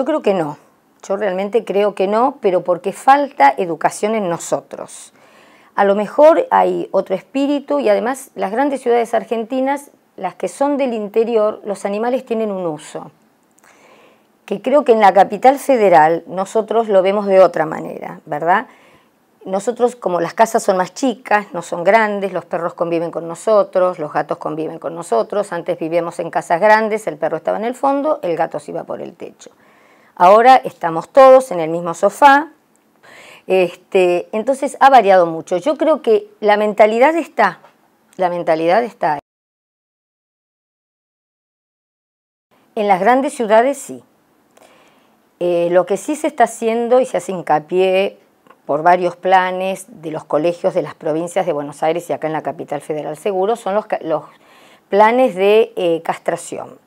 Yo creo que no, yo realmente creo que no, pero porque falta educación en nosotros. A lo mejor hay otro espíritu y además las grandes ciudades argentinas, las que son del interior, los animales tienen un uso, que creo que en la capital federal nosotros lo vemos de otra manera, ¿verdad? Nosotros, como las casas son más chicas, no son grandes, los perros conviven con nosotros, los gatos conviven con nosotros, antes vivíamos en casas grandes, el perro estaba en el fondo, el gato se iba por el techo. Ahora estamos todos en el mismo sofá. Este, entonces ha variado mucho. Yo creo que la mentalidad está, la mentalidad está. En las grandes ciudades sí. Eh, lo que sí se está haciendo y se hace hincapié por varios planes de los colegios de las provincias de Buenos Aires y acá en la capital federal seguro son los, planes de eh, castración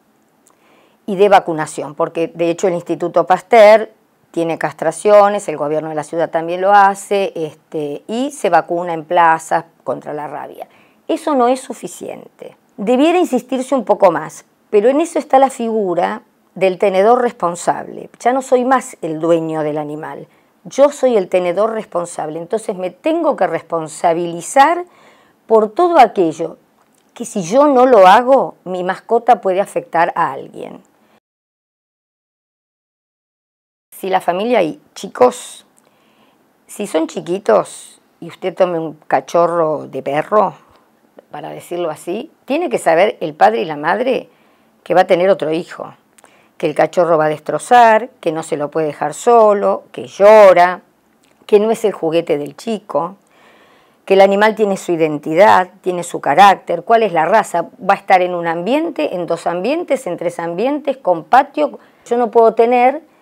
y de vacunación, porque de hecho el Instituto Pasteur tiene castraciones, el gobierno de la ciudad también lo hace, este, y se vacuna en plazas contra la rabia. Eso no es suficiente. Debiera insistirse un poco más, pero en eso está la figura del tenedor responsable. Ya no soy más el dueño del animal, yo soy el tenedor responsable, entonces me tengo que responsabilizar por todo aquello que si yo no lo hago, mi mascota puede afectar a alguien. si la familia y chicos, si son chiquitos y usted tome un cachorro de perro, para decirlo así, tiene que saber el padre y la madre que va a tener otro hijo, que el cachorro va a destrozar, que no se lo puede dejar solo, que llora, que no es el juguete del chico, que el animal tiene su identidad, tiene su carácter, cuál es la raza, va a estar en un ambiente, en dos ambientes, en tres ambientes, con patio. Yo no puedo tener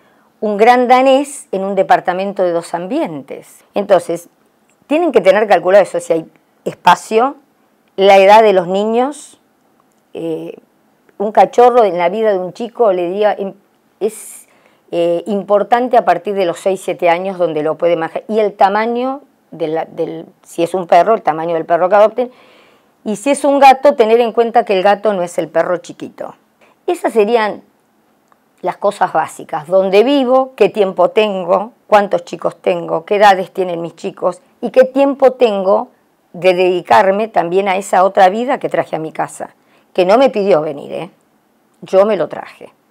un gran danés en un departamento de dos ambientes. Entonces, tienen que tener calculado eso, si hay espacio, la edad de los niños, eh, un cachorro en la vida de un chico, le diría, em, es eh, importante a partir de los 6-7 años donde lo puede manejar, y el tamaño, del, si es un perro, el tamaño del perro que adopten, y si es un gato, tener en cuenta que el gato no es el perro chiquito. Esas serían las cosas básicas, dónde vivo, qué tiempo tengo, cuántos chicos tengo, qué edades tienen mis chicos y qué tiempo tengo de dedicarme también a esa otra vida que traje a mi casa, que no me pidió venir, ¿eh? yo me lo traje.